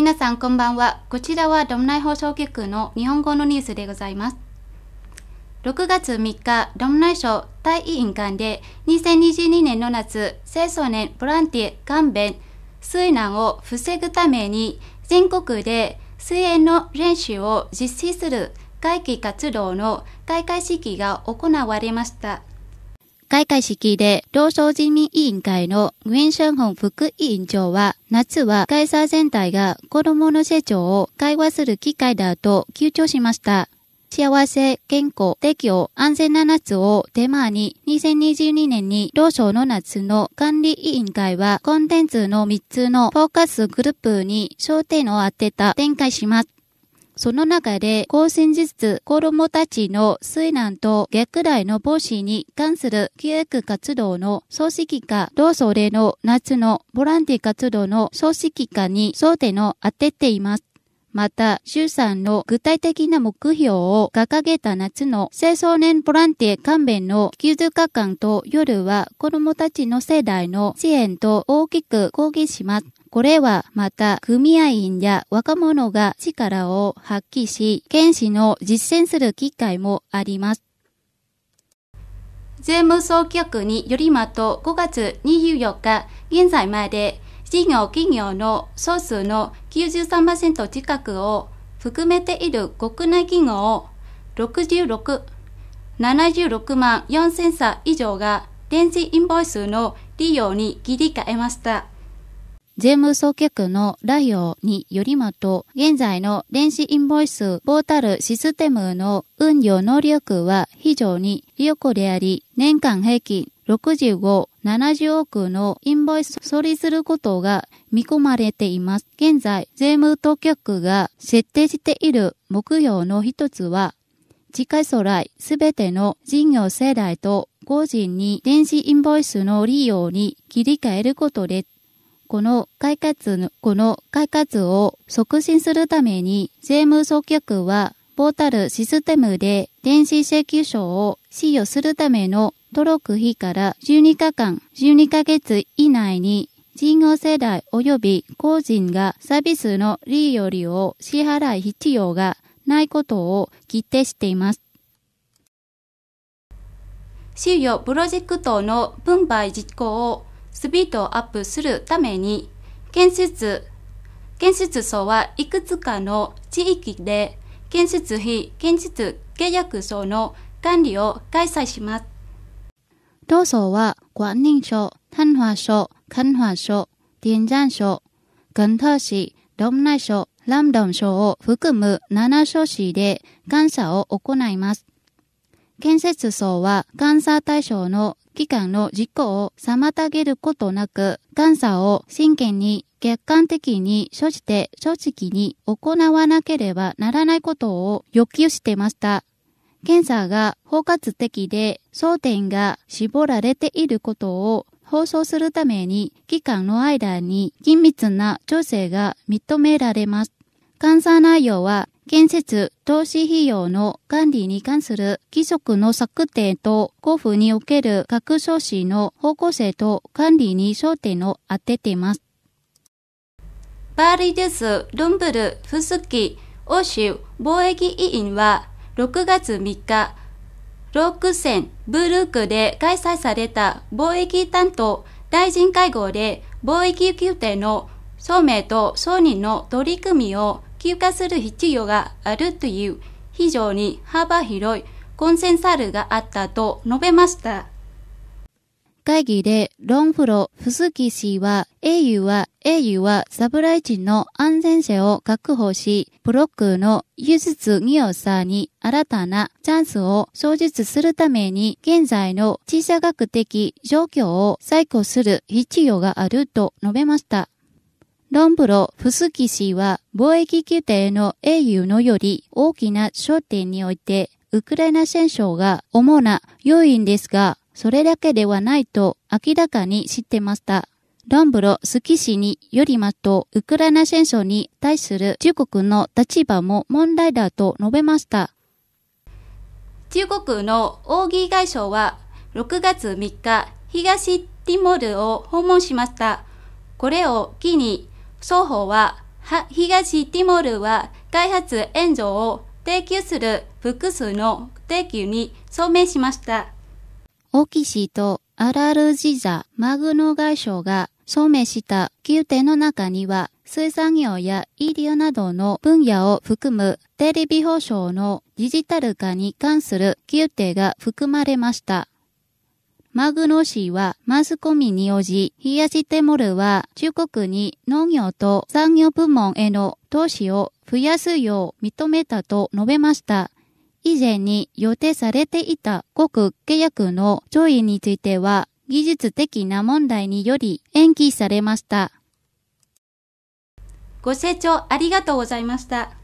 皆さんこんばんは。こちらはドムナイ放送局の日本語のニュースでございます。6月3日、ドムナイ省第委員会で2022年の夏、清掃年ボランティア勘弁水難を防ぐために全国で水泳の練習を実施する会期活動の開会式が行われました。開会式で、労働人民委員会のグエン・シャンホン副委員長は、夏は会社全体が子供の成長を会話する機会だと強調しました。幸せ、健康、適応、安全な夏をテーマに、2022年に労省の夏の管理委員会は、コンテンツの3つのフォーカスグループに焦点を当てた展開します。その中で、更新実、子供たちの水難と虐待の防止に関する教育活動の組織化、同それの夏のボランティア活動の組織化に焦点を当てています。また、衆参の具体的な目標を掲げた夏の清掃年ボランティア勘弁の90日間と夜は子供たちの世代の支援と大きく抗議します。これはまた組合員や若者が力を発揮し、剣士の実践する機会もあります。税務総局によりますと、5月24日現在まで、事業企業の総数の93%近くを含めている国内企業を66、76万4000社以上が電子インボイスの利用に切り替えました。税務総局の来用によりまと、現在の電子インボイスポータルシステムの運用能力は非常に良好であり、年間平均65、70億のインボイス処理することが見込まれています。現在、税務当局が設定している目標の一つは、次回将来、すべての事業世代と個人に電子インボイスの利用に切り替えることでこの快活の、この快活を促進するために、税務総局は、ポータルシステムで電子請求書を使用するための登録費から12日間、12ヶ月以内に、事業世代及び個人がサービスの利用料を支払い必要がないことを規定しています。使用プロジェクトの分配実行をスピードをアップするために、建設、建設層はいくつかの地域で建設費、建設契約層の管理を開催します。当層は、管理所、丹華所、関華所、天山所、根特市、東内所、ランドン所を含む7省市で監査を行います。建設層は監査対象の期間の事故を妨げることなく、監査を真剣に客観的に、処して正直に行わなければならないことを要求していました。検査が包括的で争点が絞られていることを放送するために期間の間に緊密な調整が認められます。監査内容は建設、投資費用の管理に関する規則の策定と交付における各組織の方向性と管理に焦点を当てています。バーリデス、ルンブル、フスキ、欧州貿易委員は6月3日、ロークセン、ブルークで開催された貿易担当大臣会合で貿易協定の証明と承認の取り組みを休暇する必要があるという非常に幅広いコンセンサルがあったと述べました。会議で論フロ・フスキ氏は au は au はサプライチンの安全性を確保し、ブロックの輸出業者に新たなチャンスを創出するために現在の地社学的状況を再考する必要があると述べました。ロンブロ・フスキ氏は貿易協定の英雄のより大きな焦点において、ウクライナ戦争が主な要因ですが、それだけではないと明らかに知ってました。ロンブロ・スキ氏によりますと、ウクライナ戦争に対する中国の立場も問題だと述べました。中国の王毅外相は6月3日、東ティモールを訪問しました。これを機に双方は、東ティモールは開発援助を提供する複数の提供に署名しました。オキシとアラルジザ・マグノ外相が署名した宮廷の中には、水産業や医療などの分野を含むテレビ放送のデジタル化に関する宮廷が含まれました。マグロ氏はマスコミに応じ、しテモルは中国に農業と産業部門への投資を増やすよう認めたと述べました。以前に予定されていた国契約の上位については、技術的な問題により延期されました。ご清聴ありがとうございました。